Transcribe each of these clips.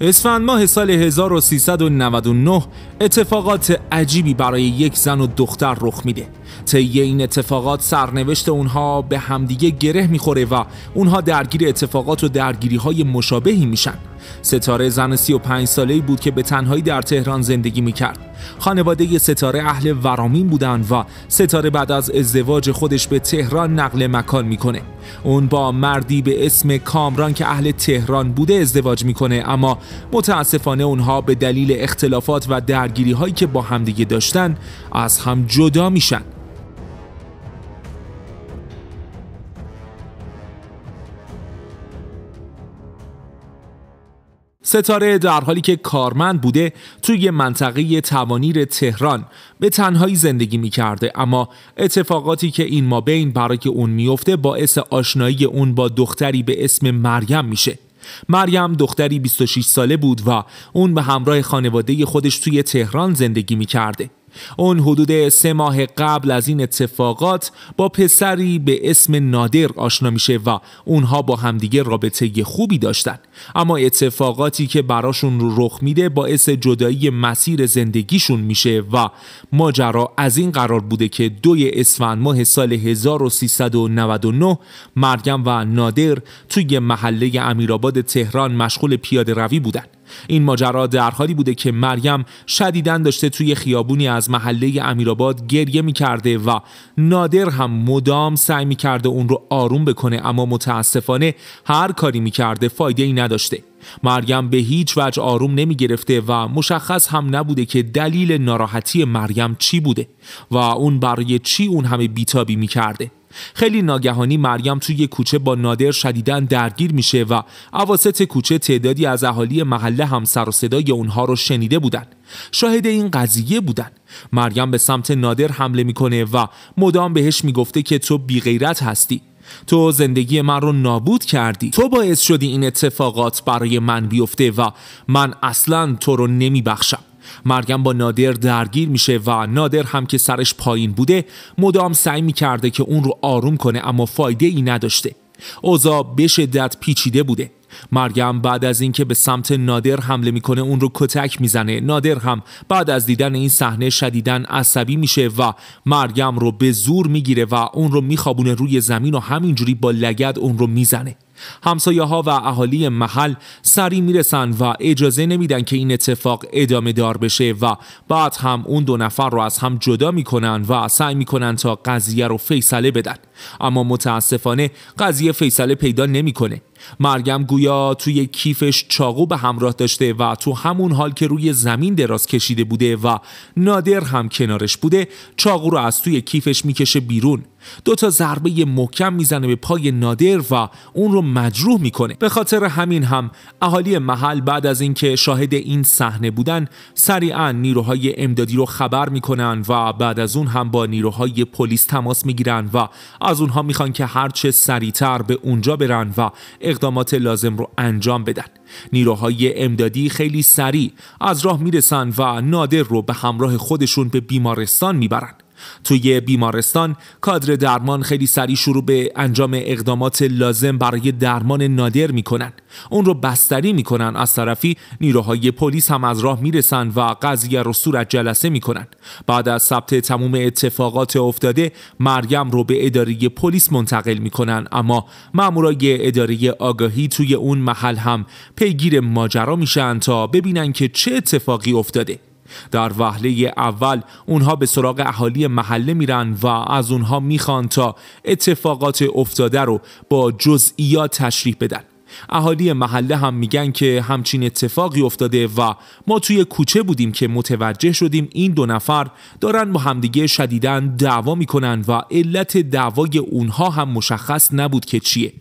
اسفند ماه سال 1399 اتفاقات عجیبی برای یک زن و دختر رخ میده. طی این اتفاقات سرنوشت اونها به همدیگه گره میخوره و اونها درگیر اتفاقات و درگیری های مشابهی میشن. ستاره زن 35 ساله‌ای بود که به تنهایی در تهران زندگی میکرد. خانواده ستاره اهل ورامین بودند و ستاره بعد از ازدواج خودش به تهران نقل مکان میکنه. اون با مردی به اسم کامران که اهل تهران بوده ازدواج میکنه اما متاسفانه اونها به دلیل اختلافات و درگیری هایی که با همدیگه داشتن از هم جدا میشن. ستاره در حالی که کارمند بوده توی منطقه توانیر تهران به تنهایی زندگی می کرده اما اتفاقاتی که این ما بین برای اون میفته باعث آشنایی اون با دختری به اسم مریم میشه مریم دختری 26 ساله بود و اون به همراه خانواده خودش توی تهران زندگی می کرده اون حدود سه ماه قبل از این اتفاقات با پسری به اسم نادر آشنا میشه و اونها با همدیگه رابطه خوبی داشتن اما اتفاقاتی که براشون رو رخ میده باعث جدایی مسیر زندگیشون میشه و ماجرا از این قرار بوده که دوی اسفند ماه سال 1399 مریم و نادر توی محله امیرآباد تهران مشغول پیاده روی بودن این ماجرا در حالی بوده که مریم شدیدن داشته توی خیابونی از محله امیرآباد گریه کرده و نادر هم مدام سعی کرده اون رو آروم بکنه اما متاسفانه هر کاری کرده فایده ای نداشته مریم به هیچ وجه آروم نمی گرفته و مشخص هم نبوده که دلیل ناراحتی مریم چی بوده و اون برای چی اون همه بیتابی می کرده خیلی ناگهانی مریم توی کوچه با نادر شدیدن درگیر میشه و اواسط کوچه تعدادی از اهالی محله هم سر و صدای اونها رو شنیده بودن شاهد این قضیه بودن مریم به سمت نادر حمله میکنه و مدام بهش میگفته که تو بیغیرت هستی تو زندگی من رو نابود کردی تو باعث شدی این اتفاقات برای من بیفته و من اصلا تو رو نمیبخشم مرگم با نادر درگیر میشه و نادر هم که سرش پایین بوده مدام سعی میکرده که اون رو آروم کنه اما فایده ای نداشته اوزا به شدت پیچیده بوده مرگم بعد از اینکه به سمت نادر حمله میکنه اون رو کتک میزنه نادر هم بعد از دیدن این صحنه شدیدن عصبی میشه و مرگم رو به زور میگیره و اون رو میخوابونه روی زمین و همینجوری با لگد اون رو میزنه همسایه ها و اهالی محل سری میرسن و اجازه نمیدن که این اتفاق ادامه دار بشه و بعد هم اون دو نفر رو از هم جدا میکنن و سعی میکنن تا قضیه رو فیصله بدن اما متاسفانه قضیه فیصله پیدا نمیکنه مرگم گویا توی کیفش چاقو به همراه داشته و تو همون حال که روی زمین دراز کشیده بوده و نادر هم کنارش بوده چاقو رو از توی کیفش میکشه بیرون دو تا ضربه محکم میزنه به پای نادر و اون رو مجروح میکنه به خاطر همین هم اهالی محل بعد از اینکه شاهد این صحنه بودن سریعا نیروهای امدادی رو خبر میکنن و بعد از اون هم با نیروهای پلیس تماس میگیرن و از اونها میخوان که هرچه سریعتر به اونجا برن و اقدامات لازم رو انجام بدن نیروهای امدادی خیلی سریع از راه میرسن و نادر رو به همراه خودشون به بیمارستان میبرن توی بیمارستان کادر درمان خیلی سریع شروع به انجام اقدامات لازم برای درمان نادر میکنن اون رو بستری میکنن از طرفی نیروهای پلیس هم از راه میرسن و قضیه رو صورت جلسه میکنن بعد از ثبت تموم اتفاقات افتاده مریم رو به اداره پلیس منتقل میکنن اما مامورای اداره آگاهی توی اون محل هم پیگیر ماجرا میشن تا ببینن که چه اتفاقی افتاده در وهله اول اونها به سراغ اهالی محله میرن و از اونها میخوان تا اتفاقات افتاده رو با جزئیات تشریح بدن اهالی محله هم میگن که همچین اتفاقی افتاده و ما توی کوچه بودیم که متوجه شدیم این دو نفر دارن با همدیگه شدیدن دعوا میکنن و علت دعوای اونها هم مشخص نبود که چیه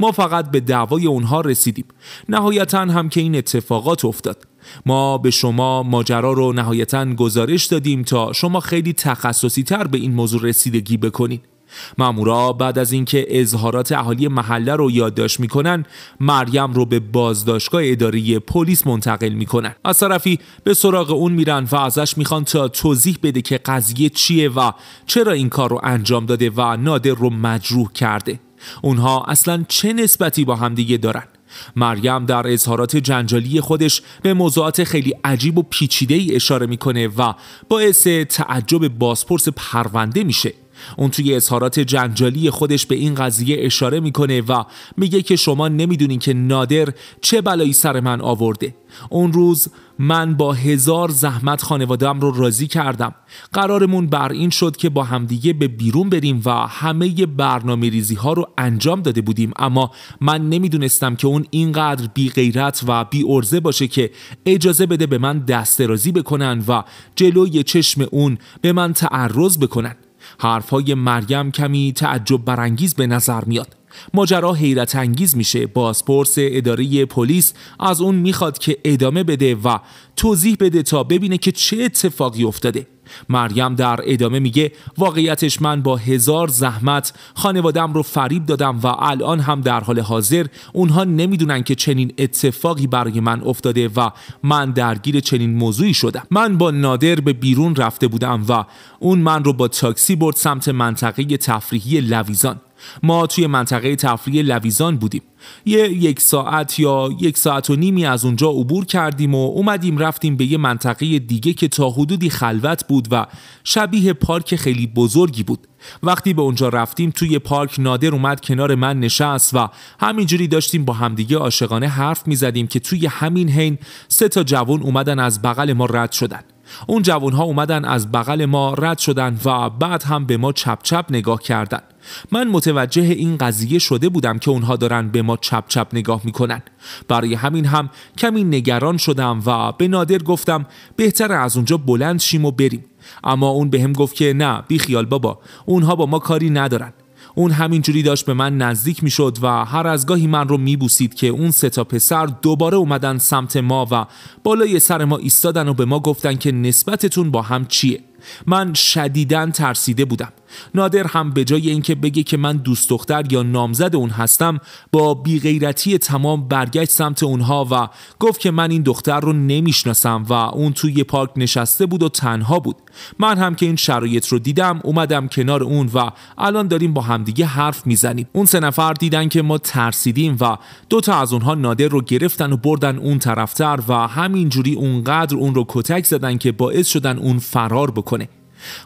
ما فقط به دعوای اونها رسیدیم نهایتا هم که این اتفاقات افتاد ما به شما ماجرا رو نهایتا گزارش دادیم تا شما خیلی تخصصی تر به این موضوع رسیدگی بکنید مامورا بعد از اینکه اظهارات اهالی محله رو یادداشت میکنن مریم رو به بازداشتگاه اداری پلیس منتقل میکنن از طرفی به سراغ اون میرن و ازش میخوان تا توضیح بده که قضیه چیه و چرا این کار رو انجام داده و نادر رو مجروح کرده اونها اصلا چه نسبتی با همدیگه دارن مریم در اظهارات جنجالی خودش به موضوعات خیلی عجیب و پیچیده ای اشاره میکنه و باعث تعجب بازپرس پرونده میشه اون توی اظهارات جنجالی خودش به این قضیه اشاره میکنه و میگه که شما نمیدونین که نادر چه بلایی سر من آورده اون روز من با هزار زحمت خانوادم رو راضی کردم قرارمون بر این شد که با همدیگه به بیرون بریم و همه برنامه ریزی ها رو انجام داده بودیم اما من نمیدونستم که اون اینقدر بی غیرت و بی ارزه باشه که اجازه بده به من دست رازی بکنن و جلوی چشم اون به من تعرض بکنن حرفهای مریم کمی تعجب برانگیز به نظر میاد ماجرا حیرت انگیز میشه بازپرس اداره پلیس از اون میخواد که ادامه بده و توضیح بده تا ببینه که چه اتفاقی افتاده مریم در ادامه میگه واقعیتش من با هزار زحمت خانوادم رو فریب دادم و الان هم در حال حاضر اونها نمیدونن که چنین اتفاقی برای من افتاده و من درگیر چنین موضوعی شدم من با نادر به بیرون رفته بودم و اون من رو با تاکسی برد سمت منطقه تفریحی لویزان ما توی منطقه تفریح لویزان بودیم یه یک ساعت یا یک ساعت و نیمی از اونجا عبور کردیم و اومدیم رفتیم به یه منطقه دیگه که تا حدودی خلوت بود و شبیه پارک خیلی بزرگی بود وقتی به اونجا رفتیم توی پارک نادر اومد کنار من نشست و همینجوری داشتیم با همدیگه عاشقانه حرف میزدیم که توی همین حین سه تا جوان اومدن از بغل ما رد شدن اون جوان ها اومدن از بغل ما رد شدن و بعد هم به ما چپ چپ نگاه کردن من متوجه این قضیه شده بودم که اونها دارن به ما چپ چپ نگاه میکنن برای همین هم کمی نگران شدم و به نادر گفتم بهتر از اونجا بلند شیم و بریم اما اون بهم هم گفت که نه بی خیال بابا اونها با ما کاری ندارن اون همینجوری داشت به من نزدیک میشد و هر از گاهی من رو میبوسید که اون سه تا پسر دوباره اومدن سمت ما و بالای سر ما ایستادن و به ما گفتن که نسبتتون با هم چیه من شدیدا ترسیده بودم نادر هم به جای اینکه بگه که من دوست دختر یا نامزد اون هستم با بیغیرتی تمام برگشت سمت اونها و گفت که من این دختر رو نمیشناسم و اون توی پارک نشسته بود و تنها بود من هم که این شرایط رو دیدم اومدم کنار اون و الان داریم با همدیگه حرف میزنیم اون سه نفر دیدن که ما ترسیدیم و دوتا از اونها نادر رو گرفتن و بردن اون طرفتر و همینجوری اونقدر اون رو کتک زدن که باعث شدن اون فرار بکنه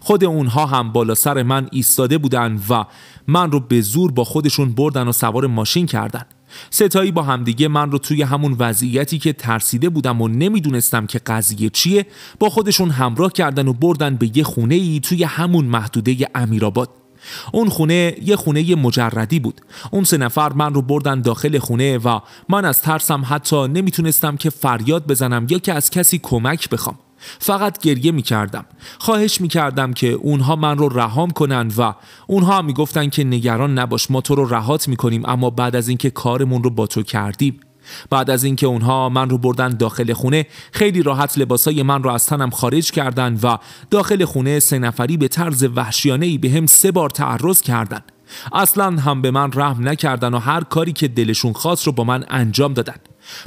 خود اونها هم بالا سر من ایستاده بودن و من رو به زور با خودشون بردن و سوار ماشین کردن ستایی با همدیگه من رو توی همون وضعیتی که ترسیده بودم و نمیدونستم که قضیه چیه با خودشون همراه کردن و بردن به یه خونه ای توی همون محدوده امیرآباد اون خونه یه خونه مجردی بود اون سه نفر من رو بردن داخل خونه و من از ترسم حتی نمیتونستم که فریاد بزنم یا که از کسی کمک بخوام فقط گریه می کردم. خواهش می کردم که اونها من رو رهام کنند و اونها هم می گفتن که نگران نباش ما تو رو رهات می کنیم اما بعد از اینکه کارمون رو با تو کردیم بعد از اینکه اونها من رو بردن داخل خونه خیلی راحت لباسای من رو از تنم خارج کردند و داخل خونه سه نفری به طرز وحشیانه ای به هم سه بار تعرض کردند. اصلا هم به من رحم نکردن و هر کاری که دلشون خواست رو با من انجام دادن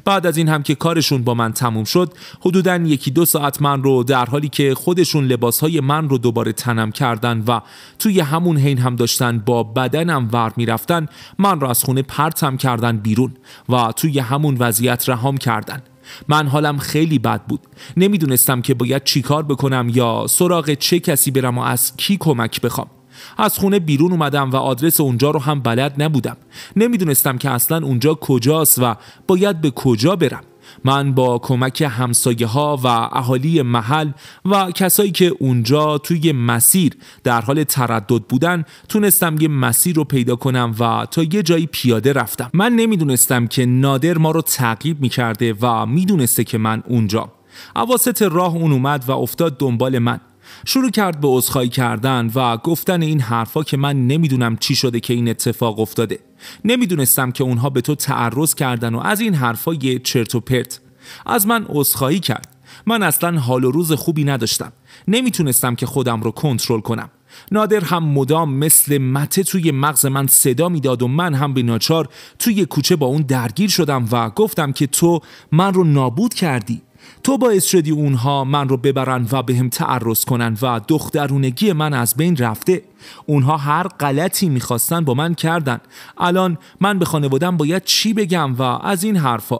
بعد از این هم که کارشون با من تموم شد حدودا یکی دو ساعت من رو در حالی که خودشون لباسهای من رو دوباره تنم کردن و توی همون حین هم داشتن با بدنم ور میرفتن من رو از خونه پرتم کردن بیرون و توی همون وضعیت رهام کردن من حالم خیلی بد بود نمیدونستم که باید چیکار بکنم یا سراغ چه کسی برم و از کی کمک بخوام از خونه بیرون اومدم و آدرس اونجا رو هم بلد نبودم نمیدونستم که اصلا اونجا کجاست و باید به کجا برم من با کمک همسایه ها و اهالی محل و کسایی که اونجا توی مسیر در حال تردد بودن تونستم یه مسیر رو پیدا کنم و تا یه جایی پیاده رفتم من نمیدونستم که نادر ما رو تعقیب میکرده و میدونسته که من اونجا عواست راه اون اومد و افتاد دنبال من شروع کرد به عذرخواهی کردن و گفتن این حرفا که من نمیدونم چی شده که این اتفاق افتاده نمیدونستم که اونها به تو تعرض کردن و از این حرفای چرت و پرت از من عذرخواهی کرد من اصلا حال و روز خوبی نداشتم نمیتونستم که خودم رو کنترل کنم نادر هم مدام مثل مته توی مغز من صدا میداد و من هم به ناچار توی کوچه با اون درگیر شدم و گفتم که تو من رو نابود کردی تو باعث شدی اونها من رو ببرن و بهم به تعرض کنن و دخترونگی من از بین رفته اونها هر غلطی میخواستن با من کردن الان من به خانوادم باید چی بگم و از این حرفا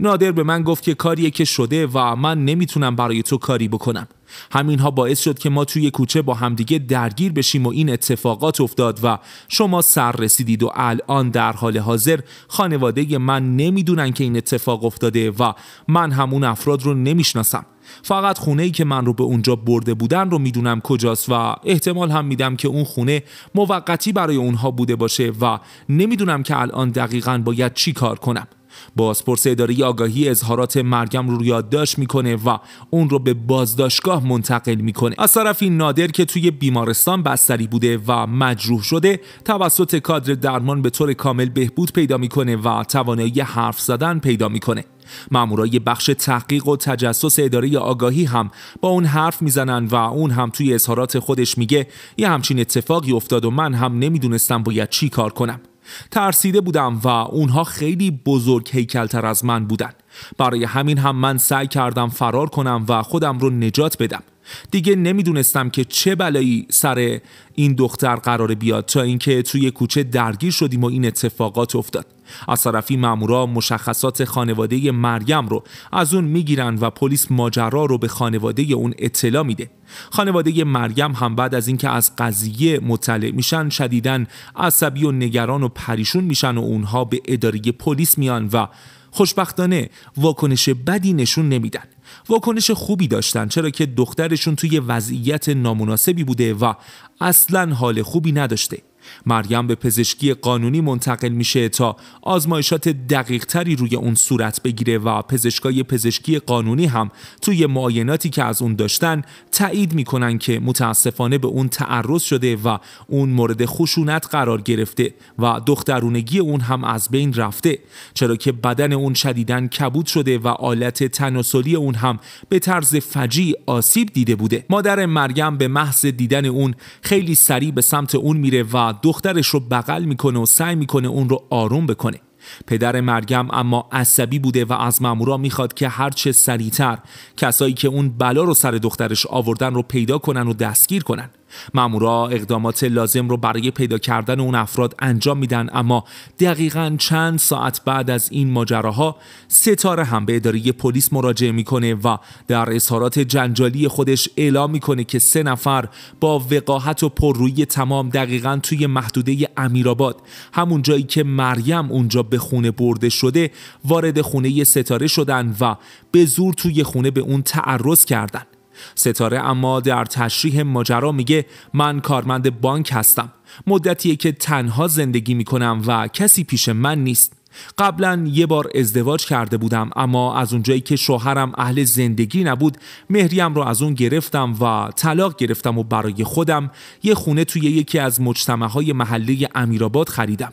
نادر به من گفت که کاریه که شده و من نمیتونم برای تو کاری بکنم همینها باعث شد که ما توی کوچه با همدیگه درگیر بشیم و این اتفاقات افتاد و شما سر رسیدید و الان در حال حاضر خانواده من نمیدونن که این اتفاق افتاده و من همون افراد رو نمیشناسم فقط خونه ای که من رو به اونجا برده بودن رو میدونم کجاست و احتمال هم میدم که اون خونه موقتی برای اونها بوده باشه و نمیدونم که الان دقیقا باید چی کار کنم بازپرس اداره آگاهی اظهارات مریم رو یادداشت میکنه و اون رو به بازداشتگاه منتقل میکنه از طرفی نادر که توی بیمارستان بستری بوده و مجروح شده توسط کادر درمان به طور کامل بهبود پیدا میکنه و توانایی حرف زدن پیدا میکنه مامورای بخش تحقیق و تجسس اداره آگاهی هم با اون حرف میزنن و اون هم توی اظهارات خودش میگه یه همچین اتفاقی افتاد و من هم نمیدونستم باید چی کار کنم ترسیده بودم و اونها خیلی بزرگ هیکلتر از من بودن برای همین هم من سعی کردم فرار کنم و خودم رو نجات بدم دیگه نمیدونستم که چه بلایی سر این دختر قرار بیاد تا اینکه توی کوچه درگیر شدیم و این اتفاقات افتاد از طرفی مامورا مشخصات خانواده مریم رو از اون میگیرن و پلیس ماجرا رو به خانواده اون اطلاع میده خانواده مریم هم بعد از اینکه از قضیه مطلع میشن شدیدن عصبی و نگران و پریشون میشن و اونها به اداره پلیس میان و خوشبختانه واکنش بدی نشون نمیدن واکنش خوبی داشتن چرا که دخترشون توی وضعیت نامناسبی بوده و اصلا حال خوبی نداشته مریم به پزشکی قانونی منتقل میشه تا آزمایشات دقیق تری روی اون صورت بگیره و پزشکای پزشکی قانونی هم توی معایناتی که از اون داشتن تایید میکنن که متاسفانه به اون تعرض شده و اون مورد خشونت قرار گرفته و دخترونگی اون هم از بین رفته چرا که بدن اون شدیدن کبود شده و آلت تناسلی اون هم به طرز فجی آسیب دیده بوده مادر مریم به محض دیدن اون خیلی سریع به سمت اون میره و دخترش رو بغل میکنه و سعی میکنه اون رو آروم بکنه پدر مرگم اما عصبی بوده و از مامورا میخواد که هرچه سریعتر کسایی که اون بلا رو سر دخترش آوردن رو پیدا کنن و دستگیر کنن مامورا اقدامات لازم رو برای پیدا کردن اون افراد انجام میدن اما دقیقا چند ساعت بعد از این ماجراها ستاره هم به اداره پلیس مراجعه میکنه و در اظهارات جنجالی خودش اعلام میکنه که سه نفر با وقاحت و پررویی تمام دقیقا توی محدوده امیرآباد همون جایی که مریم اونجا به خونه برده شده وارد خونه ستاره شدن و به زور توی خونه به اون تعرض کردند ستاره اما در تشریح ماجرا میگه من کارمند بانک هستم مدتیه که تنها زندگی میکنم و کسی پیش من نیست قبلا یه بار ازدواج کرده بودم اما از اونجایی که شوهرم اهل زندگی نبود مهریم رو از اون گرفتم و طلاق گرفتم و برای خودم یه خونه توی یکی از های محله امیرآباد خریدم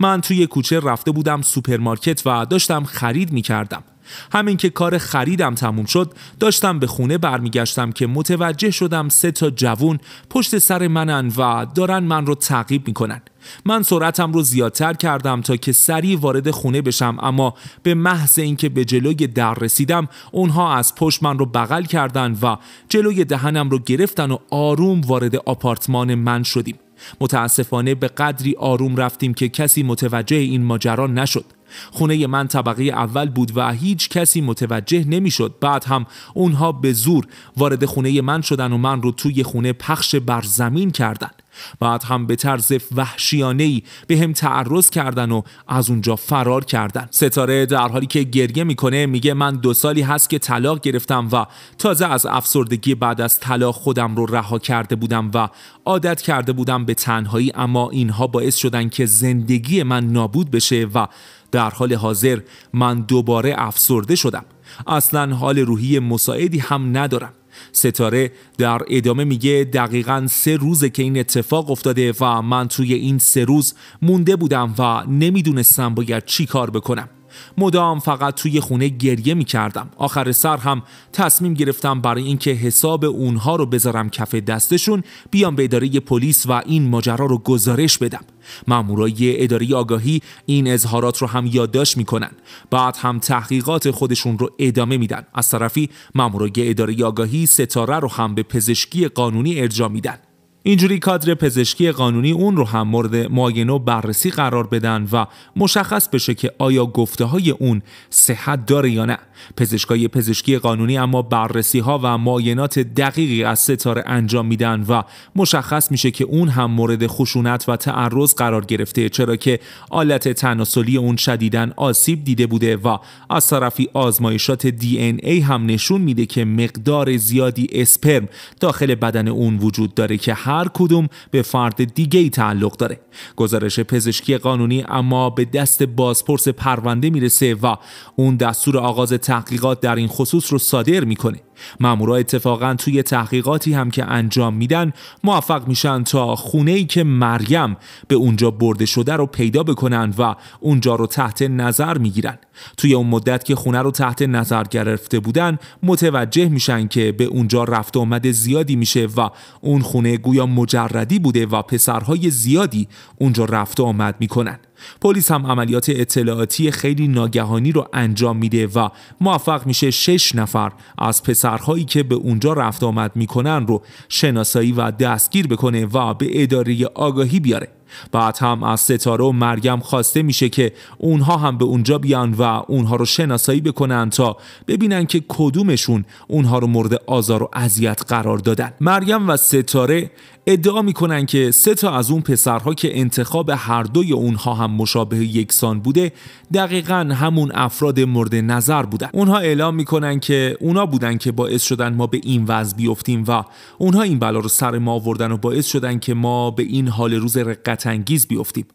من توی کوچه رفته بودم سوپرمارکت و داشتم خرید میکردم همین که کار خریدم تموم شد داشتم به خونه برمیگشتم که متوجه شدم سه تا جوون پشت سر منن و دارن من رو تعقیب میکنن من سرعتم رو زیادتر کردم تا که سریع وارد خونه بشم اما به محض اینکه به جلوی در رسیدم اونها از پشت من رو بغل کردن و جلوی دهنم رو گرفتن و آروم وارد آپارتمان من شدیم متاسفانه به قدری آروم رفتیم که کسی متوجه این ماجرا نشد خونه من طبقه اول بود و هیچ کسی متوجه نمیشد بعد هم اونها به زور وارد خونه من شدن و من رو توی خونه پخش بر زمین کردن بعد هم به طرز وحشیانه ای به هم تعرض کردن و از اونجا فرار کردن ستاره در حالی که گریه میکنه میگه من دو سالی هست که طلاق گرفتم و تازه از افسردگی بعد از طلاق خودم رو رها کرده بودم و عادت کرده بودم به تنهایی اما اینها باعث شدن که زندگی من نابود بشه و در حال حاضر من دوباره افسرده شدم اصلا حال روحی مساعدی هم ندارم ستاره در ادامه میگه دقیقا سه روزه که این اتفاق افتاده و من توی این سه روز مونده بودم و نمیدونستم باید چی کار بکنم مدام فقط توی خونه گریه می کردم آخر سر هم تصمیم گرفتم برای اینکه حساب اونها رو بذارم کف دستشون بیام به اداره پلیس و این ماجرا رو گزارش بدم مامورای اداری آگاهی این اظهارات رو هم یادداشت میکنن بعد هم تحقیقات خودشون رو ادامه میدن از طرفی مامورای اداره آگاهی ستاره رو هم به پزشکی قانونی ارجا میدن اینجوری کادر پزشکی قانونی اون رو هم مورد معاینه و بررسی قرار بدن و مشخص بشه که آیا گفته های اون صحت داره یا نه پزشکای پزشکی قانونی اما بررسی ها و معاینات دقیقی از ستاره انجام میدن و مشخص میشه که اون هم مورد خشونت و تعرض قرار گرفته چرا که آلت تناسلی اون شدیدن آسیب دیده بوده و از طرفی آزمایشات دی این ای هم نشون میده که مقدار زیادی اسپرم داخل بدن اون وجود داره که هر کدوم به فرد دیگه ای تعلق داره گزارش پزشکی قانونی اما به دست بازپرس پرونده میرسه و اون دستور آغاز تحقیقات در این خصوص رو صادر میکنه مامورا اتفاقا توی تحقیقاتی هم که انجام میدن موفق میشن تا خونه ای که مریم به اونجا برده شده رو پیدا بکنن و اونجا رو تحت نظر میگیرن توی اون مدت که خونه رو تحت نظر گرفته بودن متوجه میشن که به اونجا رفت آمد زیادی میشه و اون خونه گویا مجردی بوده و پسرهای زیادی اونجا رفت آمد میکنن پلیس هم عملیات اطلاعاتی خیلی ناگهانی رو انجام میده و موفق میشه شش نفر از پسرهایی که به اونجا رفت آمد میکنن رو شناسایی و دستگیر بکنه و به اداره آگاهی بیاره بعد هم از ستاره و مریم خواسته میشه که اونها هم به اونجا بیان و اونها رو شناسایی بکنن تا ببینن که کدومشون اونها رو مورد آزار و اذیت قرار دادن مریم و ستاره ادعا میکنن که سه تا از اون پسرها که انتخاب هر دوی اونها هم مشابه یکسان بوده دقیقا همون افراد مورد نظر بودن اونها اعلام میکنن که اونا بودن که باعث شدن ما به این وضع بیفتیم و اونها این بلا رو سر ما آوردن و باعث شدن که ما به این حال روز رقت انگیز بیفتیم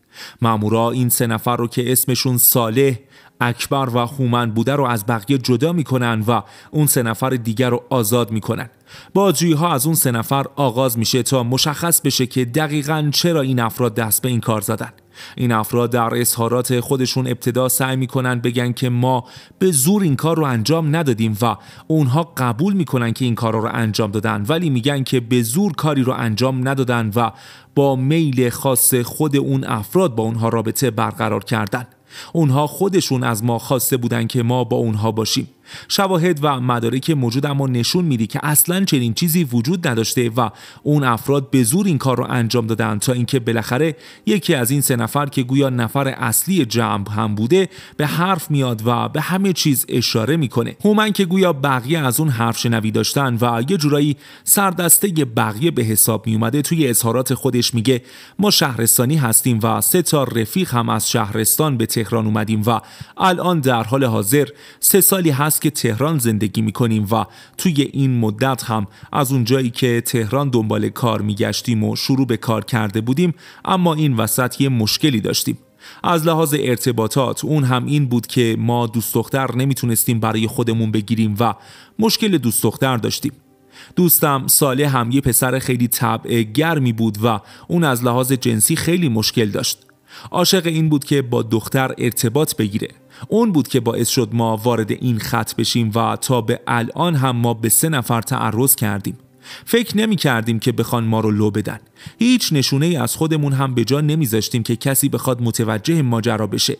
مامورا این سه نفر رو که اسمشون صالح اکبر و خومن بوده رو از بقیه جدا میکنن و اون سه نفر دیگر رو آزاد میکنن بازجویی ها از اون سه نفر آغاز میشه تا مشخص بشه که دقیقا چرا این افراد دست به این کار زدن این افراد در اظهارات خودشون ابتدا سعی میکنن بگن که ما به زور این کار رو انجام ندادیم و اونها قبول میکنن که این کارا رو انجام دادن ولی میگن که به زور کاری رو انجام ندادن و با میل خاص خود اون افراد با اونها رابطه برقرار کردن اونها خودشون از ما خواسته بودن که ما با اونها باشیم شواهد و مدارک موجود اما نشون میده که اصلا چنین چیزی وجود نداشته و اون افراد به زور این کار رو انجام دادن تا اینکه بالاخره یکی از این سه نفر که گویا نفر اصلی جمع هم بوده به حرف میاد و به همه چیز اشاره میکنه هومن که گویا بقیه از اون حرف شنوی داشتن و یه جورایی سردسته بقیه به حساب می توی اظهارات خودش میگه ما شهرستانی هستیم و سه تا رفیق هم از شهرستان به تهران اومدیم و الان در حال حاضر سه سالی هست که تهران زندگی میکنیم و توی این مدت هم از اون جایی که تهران دنبال کار میگشتیم و شروع به کار کرده بودیم اما این وسط یه مشکلی داشتیم از لحاظ ارتباطات اون هم این بود که ما دوست دختر نمیتونستیم برای خودمون بگیریم و مشکل دوست دختر داشتیم دوستم ساله هم یه پسر خیلی طبع گرمی بود و اون از لحاظ جنسی خیلی مشکل داشت عاشق این بود که با دختر ارتباط بگیره اون بود که باعث شد ما وارد این خط بشیم و تا به الان هم ما به سه نفر تعرض کردیم فکر نمی کردیم که بخوان ما رو لو بدن هیچ نشونه ای از خودمون هم به جا نمیذاشتیم که کسی بخواد متوجه ماجرا بشه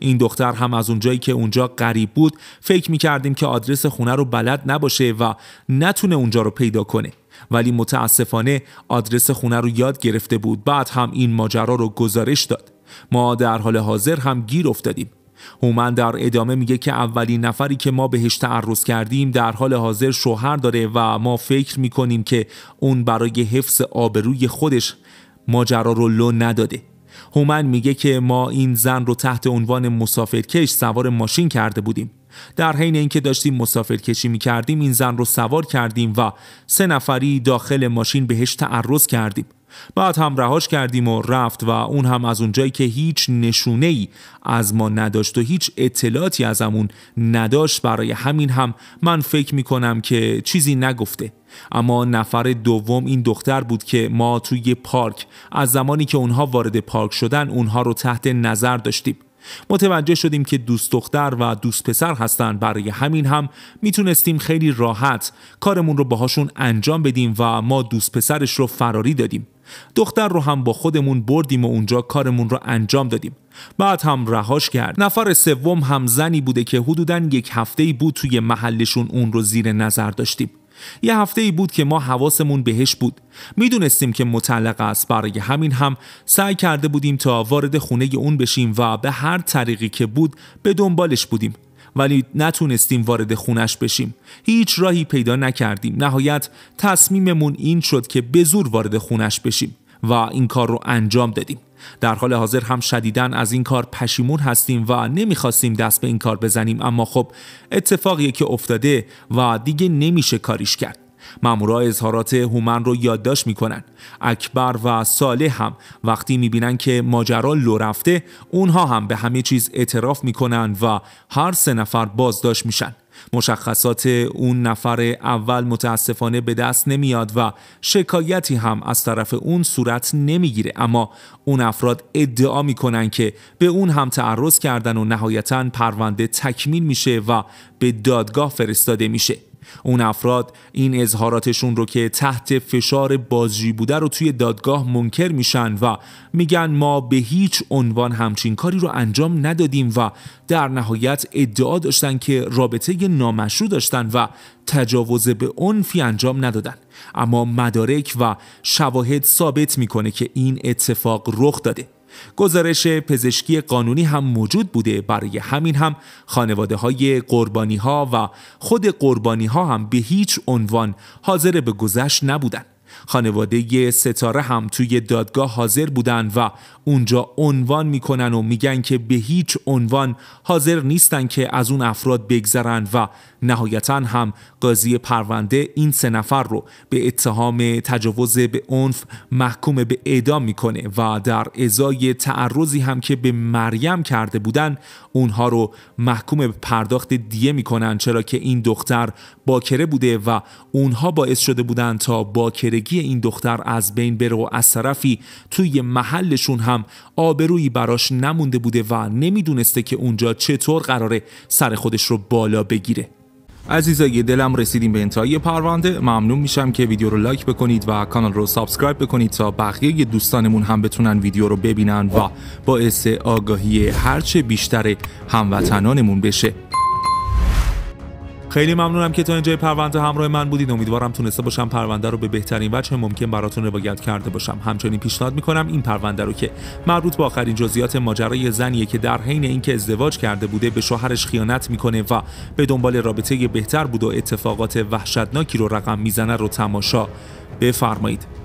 این دختر هم از اونجایی که اونجا غریب بود فکر می کردیم که آدرس خونه رو بلد نباشه و نتونه اونجا رو پیدا کنه ولی متاسفانه آدرس خونه رو یاد گرفته بود بعد هم این ماجرا رو گزارش داد ما در حال حاضر هم گیر افتادیم هومن در ادامه میگه که اولین نفری که ما بهش تعرض کردیم در حال حاضر شوهر داره و ما فکر میکنیم که اون برای حفظ آبروی خودش ماجرا رو لو نداده هومن میگه که ما این زن رو تحت عنوان مسافرکش سوار ماشین کرده بودیم در حین اینکه داشتیم می کردیم این زن رو سوار کردیم و سه نفری داخل ماشین بهش تعرض کردیم بعد هم رهاش کردیم و رفت و اون هم از اونجایی که هیچ نشونه ای از ما نداشت و هیچ اطلاعاتی از ازمون نداشت برای همین هم من فکر می کنم که چیزی نگفته اما نفر دوم این دختر بود که ما توی پارک از زمانی که اونها وارد پارک شدن اونها رو تحت نظر داشتیم متوجه شدیم که دوست دختر و دوست پسر هستن برای همین هم میتونستیم خیلی راحت کارمون رو باهاشون انجام بدیم و ما دوست پسرش رو فراری دادیم دختر رو هم با خودمون بردیم و اونجا کارمون رو انجام دادیم بعد هم رهاش کرد نفر سوم هم زنی بوده که حدودا یک هفته بود توی محلشون اون رو زیر نظر داشتیم یه هفته ای بود که ما حواسمون بهش بود میدونستیم که متعلق است برای همین هم سعی کرده بودیم تا وارد خونه اون بشیم و به هر طریقی که بود به دنبالش بودیم ولی نتونستیم وارد خونش بشیم هیچ راهی پیدا نکردیم نهایت تصمیممون این شد که به زور وارد خونش بشیم و این کار رو انجام دادیم در حال حاضر هم شدیدن از این کار پشیمون هستیم و نمیخواستیم دست به این کار بزنیم اما خب اتفاقیه که افتاده و دیگه نمیشه کاریش کرد مامورا اظهارات هومن رو یادداشت میکنن اکبر و صالح هم وقتی میبینن که ماجرا لو رفته اونها هم به همه چیز اعتراف میکنن و هر سه نفر بازداشت میشن مشخصات اون نفر اول متاسفانه به دست نمیاد و شکایتی هم از طرف اون صورت نمیگیره اما اون افراد ادعا میکنن که به اون هم تعرض کردن و نهایتا پرونده تکمیل میشه و به دادگاه فرستاده میشه اون افراد این اظهاراتشون رو که تحت فشار بازجی بوده رو توی دادگاه منکر میشن و میگن ما به هیچ عنوان همچین کاری رو انجام ندادیم و در نهایت ادعا داشتن که رابطه نامشروع داشتن و تجاوز به عنفی انجام ندادن اما مدارک و شواهد ثابت میکنه که این اتفاق رخ داده گزارش پزشکی قانونی هم موجود بوده برای همین هم خانواده های قربانی ها و خود قربانی ها هم به هیچ عنوان حاضر به گذشت نبودند. خانواده ستاره هم توی دادگاه حاضر بودن و اونجا عنوان میکنن و میگن که به هیچ عنوان حاضر نیستن که از اون افراد بگذرن و نهایتا هم قاضی پرونده این سه نفر رو به اتهام تجاوز به عنف محکوم به اعدام میکنه و در ازای تعرضی هم که به مریم کرده بودن اونها رو محکوم به پرداخت دیه میکنن چرا که این دختر باکره بوده و اونها باعث شده بودن تا باکرگی این دختر از بین بره و از طرفی توی محلشون هم آبرویی براش نمونده بوده و نمیدونسته که اونجا چطور قراره سر خودش رو بالا بگیره عزیزای دلم رسیدیم به انتهای پرونده ممنون میشم که ویدیو رو لایک بکنید و کانال رو سابسکرایب بکنید تا بقیه دوستانمون هم بتونن ویدیو رو ببینن و باعث آگاهی هرچه بیشتر هموطنانمون بشه خیلی ممنونم که تا اینجای پرونده همراه من بودید امیدوارم تونسته باشم پرونده رو به بهترین وجه ممکن براتون روایت کرده باشم همچنین پیشنهاد میکنم این پرونده رو که مربوط به آخرین جزئیات ماجرای زنیه که در حین اینکه ازدواج کرده بوده به شوهرش خیانت میکنه و به دنبال رابطه بهتر بود و اتفاقات وحشتناکی رو رقم میزنه رو تماشا بفرمایید